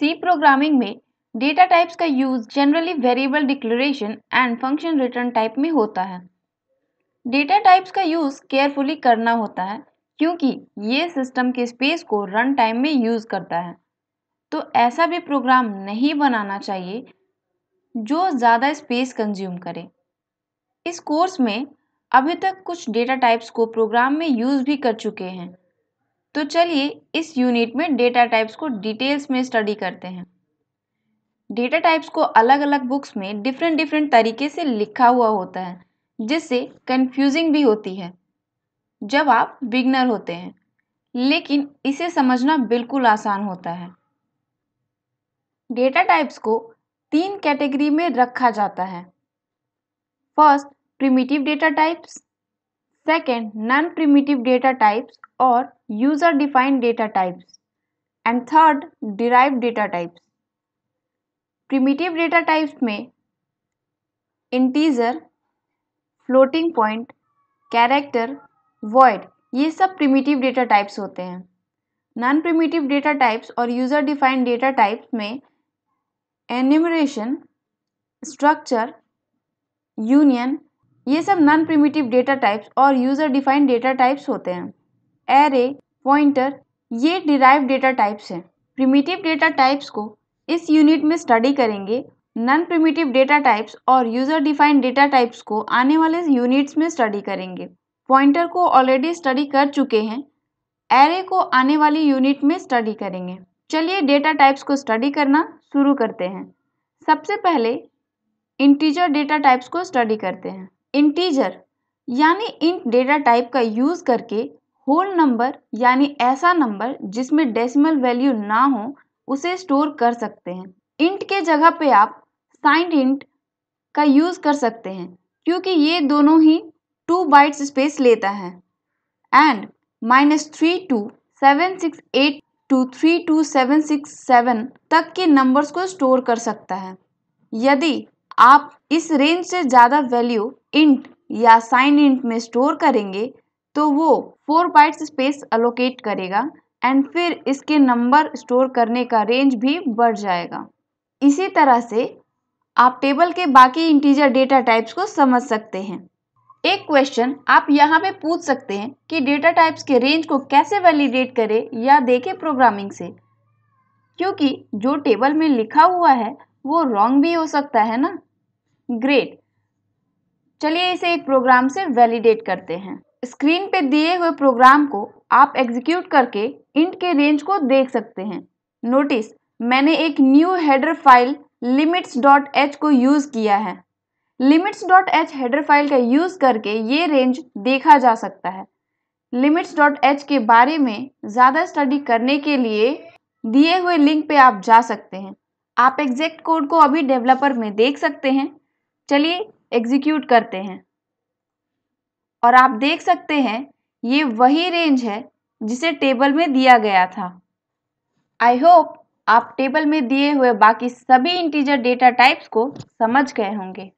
सी programming में data types का use generally variable declaration and function return type में होता है डेटा टाइप्स का यूज केयरफुली करना होता है क्योंकि ये सिस्टम के स्पेस को रन टाइम में यूज करता है तो ऐसा भी प्रोग्राम नहीं बनाना चाहिए जो ज़्यादा स्पेस कंज्यूम करे इस कोर्स में अभी तक कुछ डेटा टाइप्स को प्रोग्राम में यूज़ भी कर चुके हैं तो चलिए इस यूनिट में डेटा टाइप्स को डिटेल्स में स्टडी करते हैं डेटा टाइप्स को अलग अलग बुक्स में डिफरेंट डिफरेंट तरीके से लिखा हुआ होता है जिससे कंफ्यूजिंग भी होती है जब आप बिगनर होते हैं लेकिन इसे समझना बिल्कुल आसान होता है डेटा टाइप्स को तीन कैटेगरी में रखा जाता है first primitive data types Second, non-primitive data types or user-defined data types. And third, derived data types. Primitive data types में integer floating point character void ये सब प्रिमिटिव डेटा टाइप्स होते हैं नॉन प्रिमिटिव डेटा टाइप्स और user defined data types में enumeration structure union ये सब non primitive data types और यूज़र डिफाइंड डेटा टाइप्स होते हैं एरे पॉइंटर ये डिराइव डेटा टाइप्स हैं प्रिमिटिव डेटा टाइप्स को इस यूनिट में स्टडी करेंगे नॉन प्रिमिटिव डेटा टाइप्स और यूज़र डिफाइंड डेटा टाइप्स को आने वाले यूनिट्स में स्टडी करेंगे पॉइंटर को ऑलरेडी स्टडी कर चुके हैं एरे को आने वाली यूनिट में स्टडी करेंगे चलिए डेटा टाइप्स को स्टडी करना शुरू करते हैं सबसे पहले इंटीजर डेटा टाइप्स को स्टडी करते हैं इंटीजर यानी इंट डेटा टाइप का यूज़ करके होल नंबर यानी ऐसा नंबर जिसमें डेसिमल वैल्यू ना हो उसे स्टोर कर सकते हैं इंट के जगह पे आप साइंट इंट का यूज़ कर सकते हैं क्योंकि ये दोनों ही टू बाइट्स स्पेस लेता है and minus three two seven six eight two three two seven six seven तक के नंबर्स को स्टोर कर सकता है यदि आप इस रेंज से ज़्यादा वैल्यू इंट या साइन इंट में स्टोर करेंगे तो वो फोर बाइट्स स्पेस अलोकेट करेगा एंड फिर इसके नंबर स्टोर करने का रेंज भी बढ़ जाएगा इसी तरह से आप टेबल के बाकी इंटीजर डेटा टाइप्स को समझ सकते हैं एक क्वेश्चन आप यहाँ पे पूछ सकते हैं कि डेटा टाइप्स के रेंज को कैसे वैलिडेट करें या देखें प्रोग्रामिंग से क्योंकि जो टेबल में लिखा हुआ है वो रॉन्ग भी हो सकता है ना ग्रेट चलिए इसे एक प्रोग्राम से वैलिडेट करते हैं स्क्रीन पे दिए हुए प्रोग्राम को आप एग्जीक्यूट करके इंट के रेंज को देख सकते हैं नोटिस मैंने एक new header file limits dot H को यूज़ किया है limits dot H header file का यूज़ करके ये रेंज देखा जा सकता है लिमिट्स डॉट एच के बारे में ज़्यादा स्टडी करने के लिए दिए हुए लिंक पे आप जा सकते हैं आप एग्जैक्ट कोड को अभी डेवलपर में देख सकते हैं चलिए एग्जीक्यूट करते हैं और आप देख सकते हैं ये वही रेंज है जिसे टेबल में दिया गया था आई होप आप टेबल में दिए हुए बाकी सभी इंटीजर डेटा टाइप्स को समझ गए होंगे